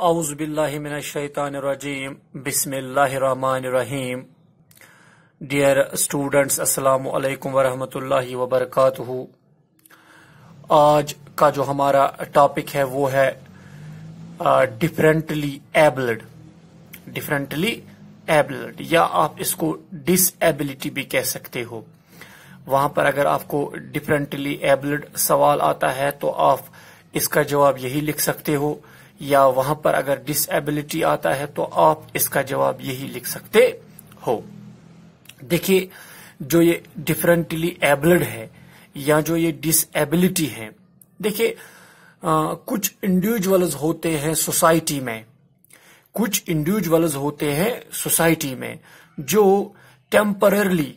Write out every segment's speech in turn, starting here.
اعوذ باللہ من الشیطان الرجیم بسم اللہ الرحمن الرحیم ڈیئر اسٹوڈنٹس السلام علیکم ورحمۃ اللہ وبرکاتہ آج کا جو ہمارا ٹاپک ہے وہ ہے ڈفرینٹلی ایبلڈ ڈفرینٹلی ایبلڈ یا آپ اس کو ڈس ایبلٹی بھی کہہ سکتے ہو وہاں پر اگر آپ کو ڈفرینٹلی ایبلڈ سوال آتا ہے تو آپ اس کا جواب یہی لکھ سکتے ہو یا وہاں پر اگر ڈس ایبلٹی آتا ہے تو آپ اس کا جواب یہی لکھ سکتے ہو دیکھیے جو یہ ڈفرینٹلی ایبلڈ ہے یا جو یہ ڈس ایبلٹی ہے دیکھیے کچھ انڈیویجولز ہوتے ہیں سوسائٹی میں کچھ انڈیویجولز ہوتے ہیں سوسائٹی میں جو ٹیمپررلی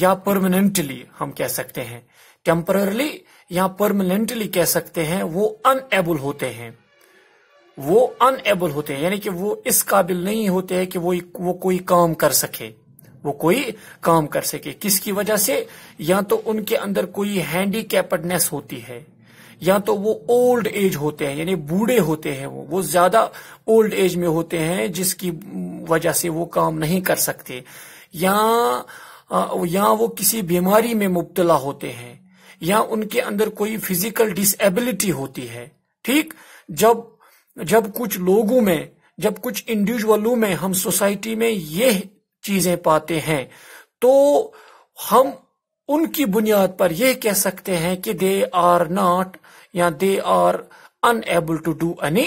یا پرمننٹلی ہم کہہ سکتے ہیں ٹیمپررلی یا پرماننٹلی کہہ سکتے ہیں وہ ان ایبل ہوتے ہیں وہ ان ایبل ہوتے ہیں یعنی کہ وہ اس قابل نہیں ہوتے ہیں کہ وہ وہ کوئی کام کر سکے وہ کوئی کام کر سکے کس کی وجہ سے یا تو ان کے اندر کوئی ہینڈی کیپڈنیس ہوتی ہے یا تو وہ اولڈ ایج ہوتے ہیں یعنی بوڑھے ہوتے ہیں وہ وہ زیادہ اولڈ ایج میں ہوتے ہیں جس کی وجہ سے وہ کام نہیں کر سکتے یا یا وہ کسی بیماری میں مبتلا ہوتے ہیں یا ان کے اندر کوئی فزیکل ڈس ایبلٹی ہوتی ہے ٹھیک جب جب کچھ لوگوں میں جب کچھ انڈیویجولوں میں ہم سوسائٹی میں یہ چیزیں پاتے ہیں تو ہم ان کی بنیاد پر یہ کہہ سکتے ہیں کہ دے آر ناٹ یا they are unable to do any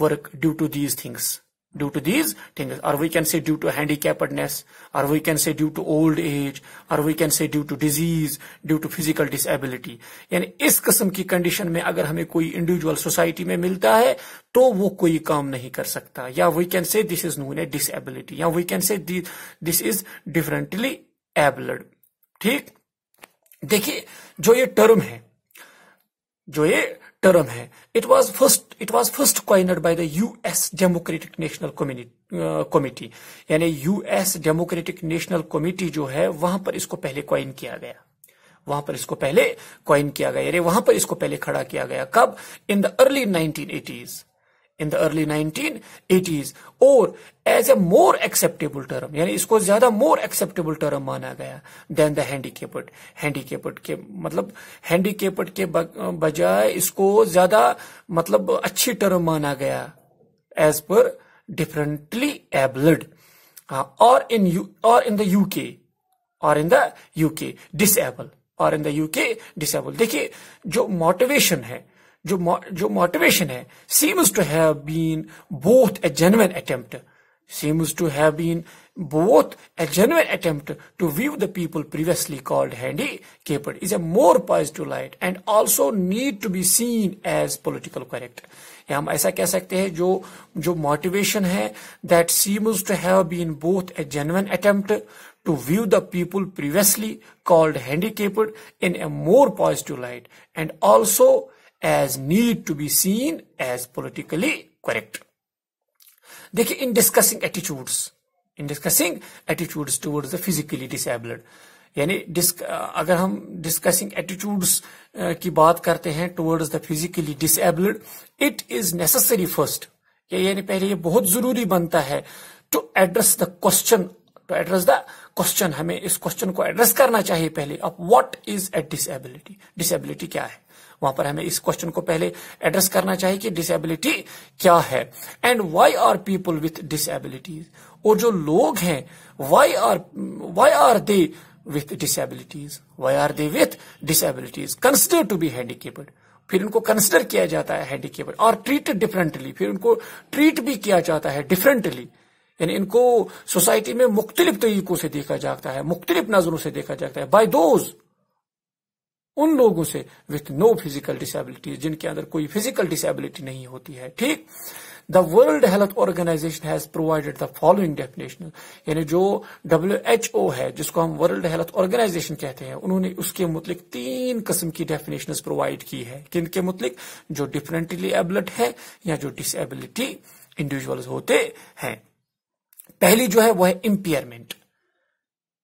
work due to these things due to these thing or we can see due to ہینڈیپنیس we can see due to old age or we can say due to disease due to physical disability یعنی اس قسم کی condition میں اگر ہمیں کوئی individual society میں ملتا ہے تو وہ کوئی کام نہیں کر سکتا یا وی کین سے دس از نو اے ڈس ایبلٹی یا وی کین سے دس از ڈفرنٹلی ایبلڈ ٹھیک دیکھیے جو یہ ٹرم ہے جو یہ ٹرم ہے U S Democratic National Committee یعنی U S Democratic National Committee جو ہے وہاں پر اس کو پہلے کوائن کیا گیا وہاں پر اس کو پہلے کوائن کیا گیا یعنی وہاں پر اس کو پہلے کھڑا کیا گیا کب in the early nineteen eighties in the early nineteen eighties اور as a more acceptable term یعنی اس کو زیادہ مور ایکسپٹیبل ٹرم مانا گیا دین دا ہینڈی ہینڈی ہینڈیپ کے مطلب ہینڈی ہینڈیکیپ کے بجائے اس کو زیادہ مطلب اچھی ٹرم مانا گیا ایز پر ایبلڈ اور ان ان ان اور اور دا دا یو یو کے کے ڈس ایبل اور ان دا یو کے ڈس ایبل دیکھیے جو موٹیویشن ہے جو جو موٹیویشن ہے seems to have been both a genuine attempt seems to have been both a genuine attempt to view the people previously called handicapped as a more positive light and also need to be seen as political correct یا ہم ایسا کہہ سکتے ہیں جو جو motivation ہے that seems to have been both a genuine attempt to view the people previously called handicapped in more positive light and also as need to be seen as politically correct دیکھیے in discussing attitudes in discussing attitudes towards the physically disabled یعنی اگر ہم discussing attitudes کی بات کرتے ہیں towards the physically disabled it is necessary first یعنی پہلے یہ بہت ضروری بنتا ہے to address the question to address the question ہمیں اس کوشچن کو ایڈریس کرنا چاہیے پہلے اب what is a disability disability کیا ہے وہاں پر ہمیں اس کوشچن کو پہلے ایڈریس کرنا چاہیے کہ ڈس ایبلٹی کیا ہے and why are people with disabilities اور جو لوگ ہیں why are why are they with disabilities why are they with disabilities consider to be handicapped پھر ان کو کنسیڈر کیا جاتا ہے ہینڈیکیپڈ اور ٹریٹ ڈفرینٹلی پھر ان کو ٹریٹ بھی کیا جاتا ہے ڈفرینٹلی یعنی ان کو سوسائٹی میں مختلف طریقوں سے دیکھا جاتا ہے مختلف نظروں سے دیکھا جاتا ہے بائی دوز ان لوگوں سے وتھ نو فزیکل ڈس جن کے اندر کوئی فزیکل ڈسبلٹی نہیں ہوتی ہے ٹھیک the World Health Organization has provided the following definition یعنی جو ڈبلو ایچ او ہے جس کو ہم ورلڈ ہیلتھ آرگنائزیشن کہتے ہیں انہوں نے اس کے متعلق تین قسم کی ڈیفینیشن پرووائڈ کی ہے کن کے متعلق جو ڈفرینٹلی ایبلٹ ہے یا جو ڈس ایبلٹی انڈیویجل ہوتے ہیں پہلی جو ہے وہ ہے امپیئرمنٹ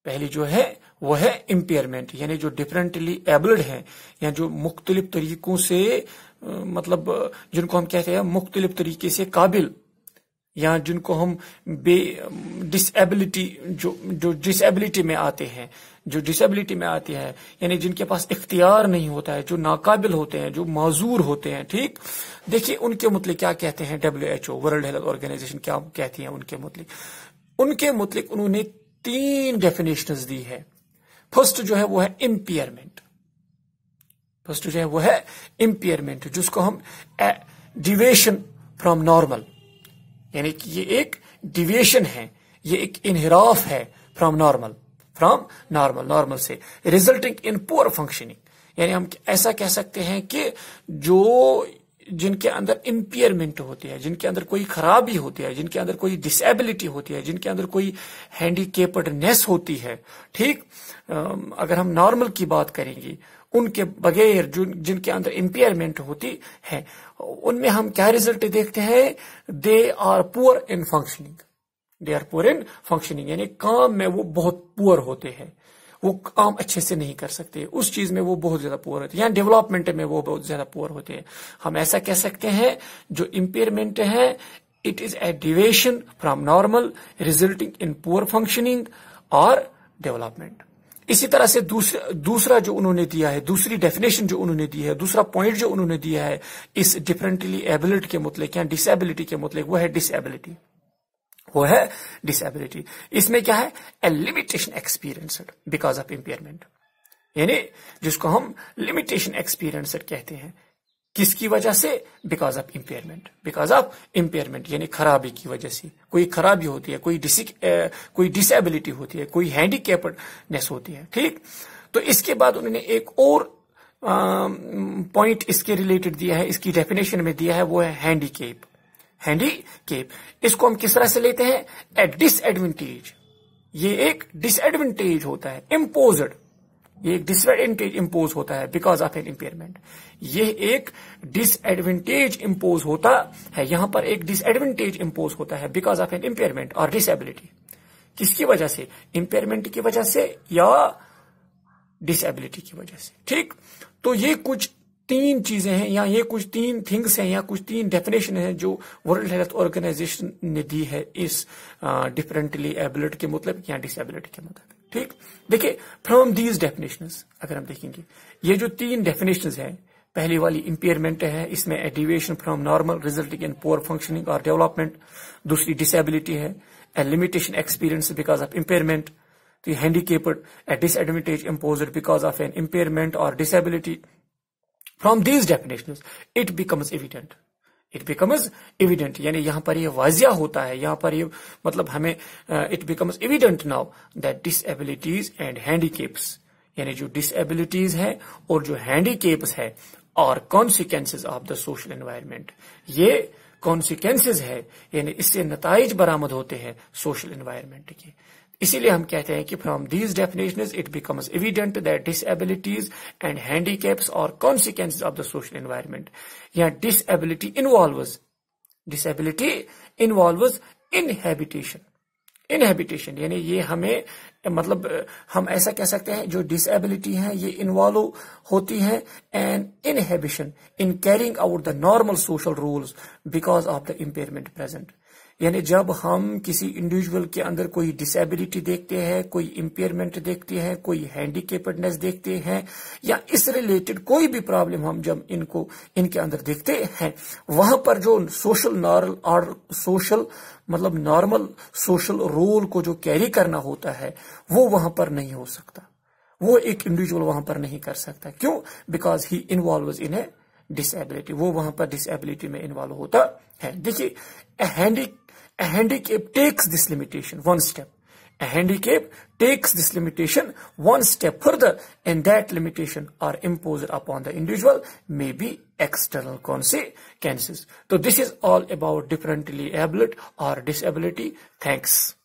پہلی جو ہے وہ ہے امپیئرمنٹ یعنی جو ڈفرینٹلی ایبلڈ ہیں یا جو مختلف طریقوں سے مطلب جن کو ہم کہتے ہیں مختلف طریقے سے قابل یا جن کو ہم بے ڈس ایبلٹی جو ڈس ایبلٹی میں آتے ہیں جو ڈس ایبلٹی میں آتے ہیں یعنی جن کے پاس اختیار نہیں ہوتا ہے جو ناقابل ہوتے ہیں جو معذور ہوتے ہیں ٹھیک دیکھیے ان کے متعلق کیا کہتے ہیں W H O World Health Organization کیا کہتی ہیں ان کے متعلق ان کے متعلق انہوں نے تین ڈیفینیشنز دی ہے فرسٹ جو ہے وہ ہے امپیئرمنٹ فرسٹ جو ہے وہ ہے امپیئرمنٹ جس کو ہم ڈیویشن فرام نارمل یعنی کہ یہ ایک ڈیویشن ہے یہ ایک انحراف ہے from normal from normal normal سے ریزلٹنگ ان پور فنکشننگ یعنی ہم ایسا کہہ سکتے ہیں کہ جو جن کے اندر امپیئرمنٹ ہوتی ہے جن کے اندر کوئی خرابی ہوتی ہے جن کے اندر کوئی ڈس ایبلٹی ہوتی ہے جن کے اندر کوئی ہینڈی کیپڈنیس ہوتی ہے ٹھیک اگر ہم نارمل کی بات کریں گے ان کے بغیر جن کے اندر امپیئرمنٹ ہوتی ہے ان میں ہم کیا ریزلٹ دیکھتے ہیں دے آر پور ان فنکشننگ دے آر پور ان فنکشننگ یعنی کام میں وہ بہت پور ہوتے ہیں وہ کام اچھے سے نہیں کر سکتے اس چیز میں وہ بہت زیادہ پور ہوتے ہیں یعنی ڈیولپمنٹ میں وہ بہت زیادہ پور ہوتے ہیں ہم ایسا کہہ سکتے ہیں جو امپیئرمنٹ ہے it is a deviation from normal resulting in poor functioning اور ڈیولپمنٹ اسی طرح سے دوسرا جو انہوں نے دیا ہے دوسری ڈیفینیشن جو انہوں نے دی ہے دوسرا پوائنٹ جو انہوں نے دیا ہے اس ڈفرینٹلی ایبلٹ کے متعلق یا ڈس ایبلٹی کے متعلق وہ ہے ڈس ایبلٹی وہ ہے ڈسبلٹی اس میں کیا ہے a limitation experience because of impairment یعنی جس کو ہم لمیٹیشن ایکسپیرئنس کہتے ہیں کس کی وجہ سے because of impairment because of impairment یعنی خرابی کی وجہ سے کوئی خرابی ہوتی ہے کوئی کوئی ڈس ایبلٹی ہوتی ہے کوئی ہینڈی کیپنیس ہوتی ہے ٹھیک تو اس کے بعد انہوں نے ایک اور پوائنٹ اس کے ریلیٹڈ دیا ہے اس کی ڈیفینیشن میں دیا ہے وہ ہے ہینڈیکیپ اس کو ہم کس طرح سے لیتے ہیں ڈس ڈس ڈس یہ یہ ایک ایک ہوتا ہوتا ہے ہے imposed impose because of an impairment یہ ایک ڈس ایڈوینٹیج امپوز ہوتا ہے یہاں پر ایک ڈس ایڈوانٹیج امپوز ہوتا ہے بیکاز آف این امپیئرمنٹ اور ڈس ایبلٹی کس کی وجہ سے امپیئرمنٹ کی وجہ سے یا ڈس ایبلٹی کی وجہ سے ٹھیک تو یہ کچھ تین چیزیں ہیں یا یہ کچھ تین تھنگس ہیں یا کچھ تین ڈیفینیشن ہیں جو ورلڈ ہیلتھ آرگنائزیشن نے دی ہے اس ڈفرینٹلی ایبلٹ کے مطلب یا ڈس ایبلٹی کے مطلب ٹھیک دیکھیے فرام دیز ڈیفینیشن اگر ہم دیکھیں گے یہ جو تین ڈیفینیشنز ہیں پہلی والی امپیئرمنٹ ہے اس میں a deviation from normal result in poor functioning اور ڈیولپمنٹ دوسری ڈس ایبلٹی ہے limitation experience because of impairment تو disadvantage imposed because of an impairment اور ability from these definition it becomes evident it becomes evident یعنی یہاں پر یہ واضح ہوتا ہے یہاں پر یہ مطلب ہمیں it becomes evident now that disabilities and handicaps یعنی جو ڈس ایبلٹیز ہے اور جو ہینڈی کیپس ہے اور consequence of the social environment یہ کانسیکوینس ہے یعنی اس سے نتائج برآمد ہوتے ہیں سوشل انوائرمنٹ کے اسی لیے ہم کہتے ہیں کہ from these definitions it becomes evident that disabilities and handicaps اور consequence of the social environment یا disability involves disability involves inhibition inhibition یعنی یہ ہمیں مطلب ہم ایسا کہہ سکتے ہیں جو ڈس ایبلٹی ہیں یہ انوالو ہوتی ہیں and inhibition in carrying out the normal social rules because of the impairment یعنی جب ہم کسی انڈیویجول کے اندر کوئی ڈس ایبلٹی دیکھتے ہیں کوئی امپیئرمنٹ دیکھتے ہیں کوئی کیپڈنیس دیکھتے ہیں یا اس ریلیٹڈ کوئی بھی پرابلم ہم جب ان کو ان کے اندر دیکھتے ہیں وہاں پر جو سوشل نارل اور سوشل مطلب نارمل سوشل رول کو جو کیری کرنا ہوتا ہے وہ وہاں پر نہیں ہو سکتا وہ ایک انڈیویجول وہاں پر نہیں کر سکتا کیوں because he involves in disability وہ وہاں پر ڈس ایبلٹی میں انوالو ہوتا ہے دیکھیے handy a handicap takes this limitation one step. A handicap takes this limitation one step further and that limitation are imposed upon the individual may be external consequences. So this is all about differently abled or disability. Thanks.